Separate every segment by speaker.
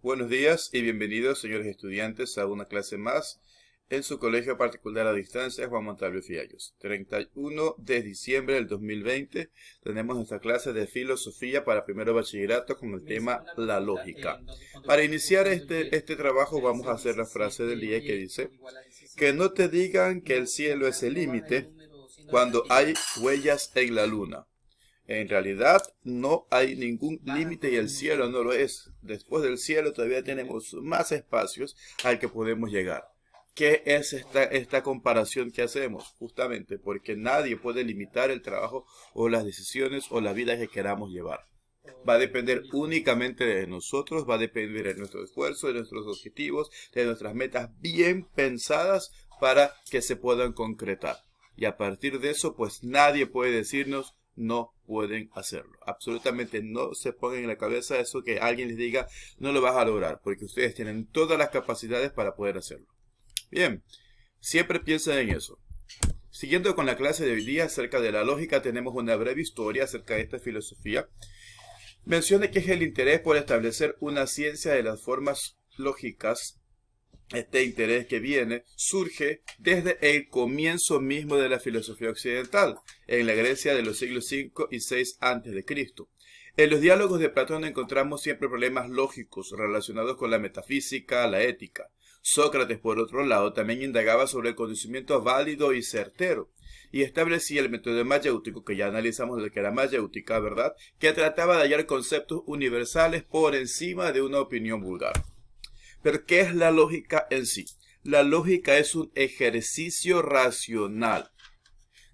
Speaker 1: Buenos días y bienvenidos, señores estudiantes, a una clase más en su colegio particular a distancia, Juan Montalvo Fiallos. 31 de diciembre del 2020 tenemos nuestra clase de filosofía para primero bachillerato con el tema la lógica. Para iniciar este, este trabajo vamos a hacer la frase del día que dice que no te digan que el cielo es el límite cuando hay huellas en la luna. En realidad no hay ningún límite y el cielo no lo es. Después del cielo todavía tenemos más espacios al que podemos llegar. ¿Qué es esta, esta comparación que hacemos? Justamente porque nadie puede limitar el trabajo o las decisiones o la vida que queramos llevar. Va a depender únicamente de nosotros, va a depender de nuestro esfuerzo, de nuestros objetivos, de nuestras metas bien pensadas para que se puedan concretar. Y a partir de eso, pues nadie puede decirnos no pueden hacerlo. Absolutamente no se pongan en la cabeza eso que alguien les diga no lo vas a lograr, porque ustedes tienen todas las capacidades para poder hacerlo. Bien, siempre piensen en eso. Siguiendo con la clase de hoy día acerca de la lógica, tenemos una breve historia acerca de esta filosofía. Menciona que es el interés por establecer una ciencia de las formas lógicas este interés que viene surge desde el comienzo mismo de la filosofía occidental, en la Grecia de los siglos 5 y 6 Cristo. En los diálogos de Platón encontramos siempre problemas lógicos relacionados con la metafísica, la ética. Sócrates, por otro lado, también indagaba sobre el conocimiento válido y certero, y establecía el método mayéutico, que ya analizamos de que era mayéutica, ¿verdad?, que trataba de hallar conceptos universales por encima de una opinión vulgar. Pero ¿qué es la lógica en sí? La lógica es un ejercicio racional,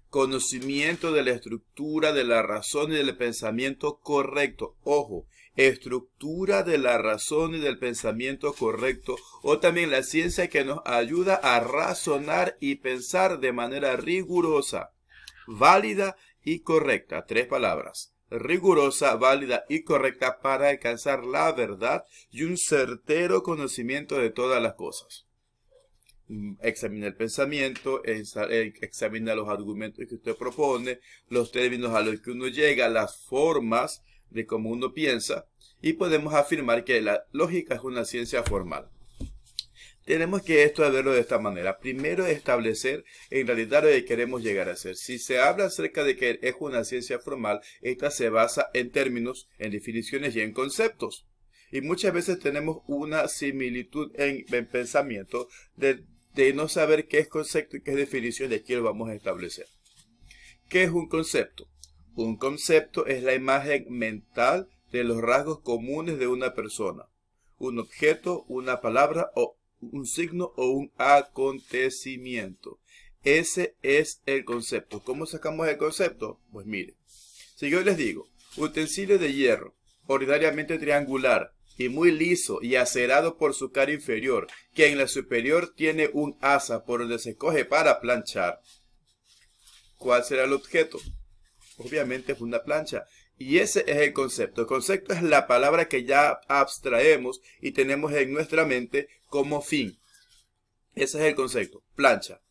Speaker 1: conocimiento de la estructura de la razón y del pensamiento correcto. Ojo, estructura de la razón y del pensamiento correcto o también la ciencia que nos ayuda a razonar y pensar de manera rigurosa, válida y correcta. Tres palabras rigurosa, válida y correcta para alcanzar la verdad y un certero conocimiento de todas las cosas. Mm, examina el pensamiento, eh, examina los argumentos que usted propone, los términos a los que uno llega, las formas de cómo uno piensa y podemos afirmar que la lógica es una ciencia formal tenemos que esto verlo de esta manera. Primero establecer en realidad lo que queremos llegar a ser. Si se habla acerca de que es una ciencia formal, esta se basa en términos, en definiciones y en conceptos. Y muchas veces tenemos una similitud en, pensamiento de, no saber qué es concepto y qué es definición de qué lo vamos a establecer. ¿Qué es un concepto? Un concepto es la imagen mental de los rasgos comunes de una persona, un objeto, una palabra o un signo o un acontecimiento. Ese es el concepto. ¿Cómo sacamos el concepto? Pues mire, si yo les digo, utensilio de hierro, ordinariamente triangular y muy liso y acerado por su cara inferior, que en la superior tiene un asa por donde se coge para planchar. ¿Cuál será el objeto? Obviamente es una plancha. Y ese es el concepto. El concepto es la palabra que ya abstraemos y tenemos en nuestra mente como fin. Ese es el concepto, plancha.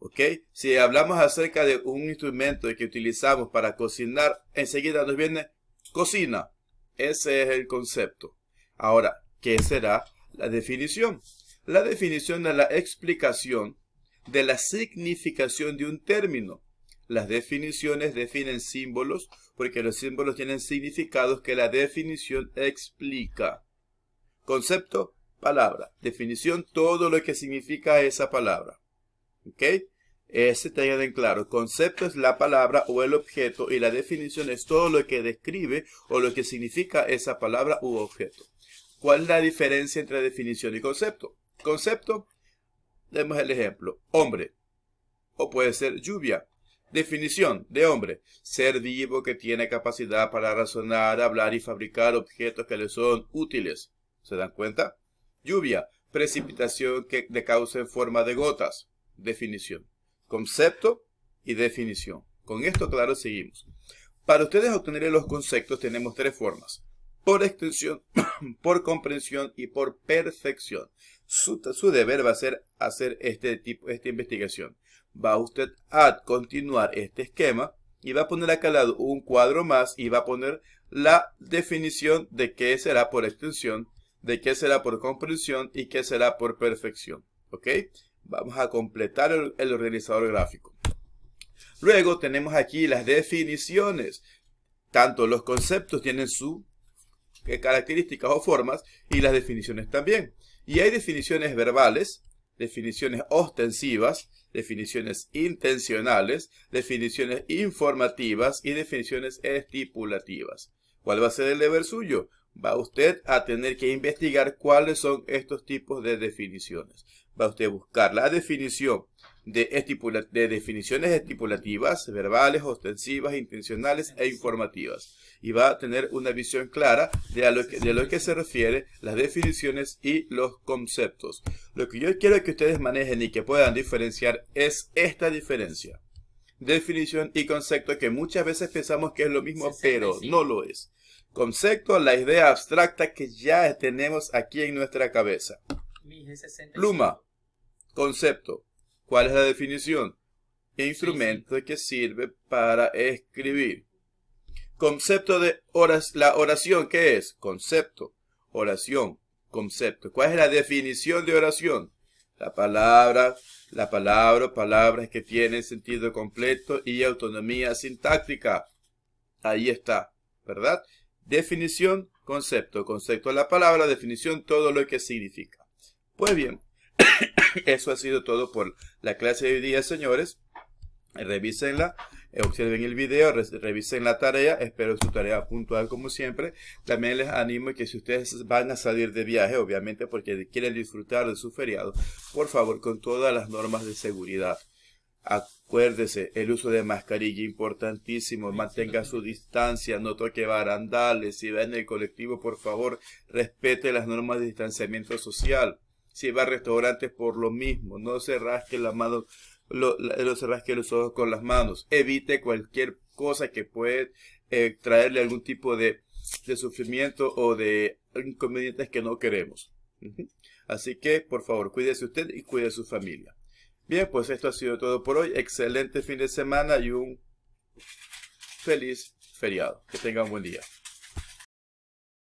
Speaker 1: ¿Ok? Si hablamos acerca de un instrumento que utilizamos para cocinar, enseguida nos viene cocina. Ese es el concepto. Ahora, ¿qué será la definición? La definición es la explicación de la significación de un término. Las definiciones definen símbolos porque los símbolos tienen significados que la definición explica. Concepto, palabra. Definición, todo lo que significa esa palabra. ¿Ok? Ese tengan en claro. Concepto es la palabra o el objeto y la definición es todo lo que describe o lo que significa esa palabra u objeto. ¿Cuál es la diferencia entre definición y concepto? Concepto, demos el ejemplo, hombre o puede ser lluvia. Definición de hombre. Ser vivo que tiene capacidad para razonar, hablar y fabricar objetos que le son útiles. ¿Se dan cuenta? Lluvia. Precipitación que le causa en forma de gotas. Definición. Concepto y definición. Con esto claro seguimos. Para ustedes obtener los conceptos tenemos tres formas. Por extensión, por comprensión y por perfección. Su, su deber va a ser hacer este tipo, esta investigación va usted a continuar este esquema y va a poner acá al lado un cuadro más y va a poner la definición de qué será por extensión, de qué será por comprensión y qué será por perfección. ¿Ok? Vamos a completar el, organizador gráfico. Luego tenemos aquí las definiciones. Tanto los conceptos tienen sus eh, características o formas y las definiciones también. Y hay definiciones verbales definiciones ostensivas, definiciones intencionales, definiciones informativas y definiciones estipulativas. ¿Cuál va a ser el deber suyo? Va usted a tener que investigar cuáles son estos tipos de definiciones. Va usted a buscar la definición de, de definiciones estipulativas, verbales, ostensivas, intencionales e informativas. Y va a tener una visión clara de lo que, de lo que se refiere las definiciones y los conceptos. Lo que yo quiero que ustedes manejen y que puedan diferenciar es esta diferencia. Definición y concepto que muchas veces pensamos que es lo mismo, pero no lo es. Concepto, la idea abstracta que ya tenemos aquí en nuestra cabeza. Pluma, concepto, ¿Cuál es la definición? Instrumento que sirve para escribir. Concepto de horas la oración, ¿qué es? Concepto, oración, concepto. ¿Cuál es la definición de oración? La palabra, la palabra, palabras que tienen sentido completo y autonomía sintáctica. Ahí está, ¿verdad? Definición, concepto, concepto la palabra, definición, todo lo que significa. Pues bien, Eso ha sido todo por la clase de hoy día, señores. Revísenla, eh, observen el video, revisen la tarea, espero su tarea puntual como siempre. También les animo que si ustedes van a salir de viaje, obviamente porque quieren disfrutar de su feriado, por favor con todas las normas de seguridad. Acuérdese, el uso de mascarilla importantísimo, mantenga su distancia, no toque barandales, si va en el colectivo, por favor, respete las normas de distanciamiento social si va a restaurantes por lo mismo. No se rasque los ojos con las manos. Evite cualquier cosa que pueda eh, traerle algún tipo de, sufrimiento o de inconvenientes que no queremos. Así que, por favor, cuídese usted y cuide a su familia. Bien, pues esto ha sido todo por hoy. Excelente fin de semana y un feliz feriado. Que tengan buen día.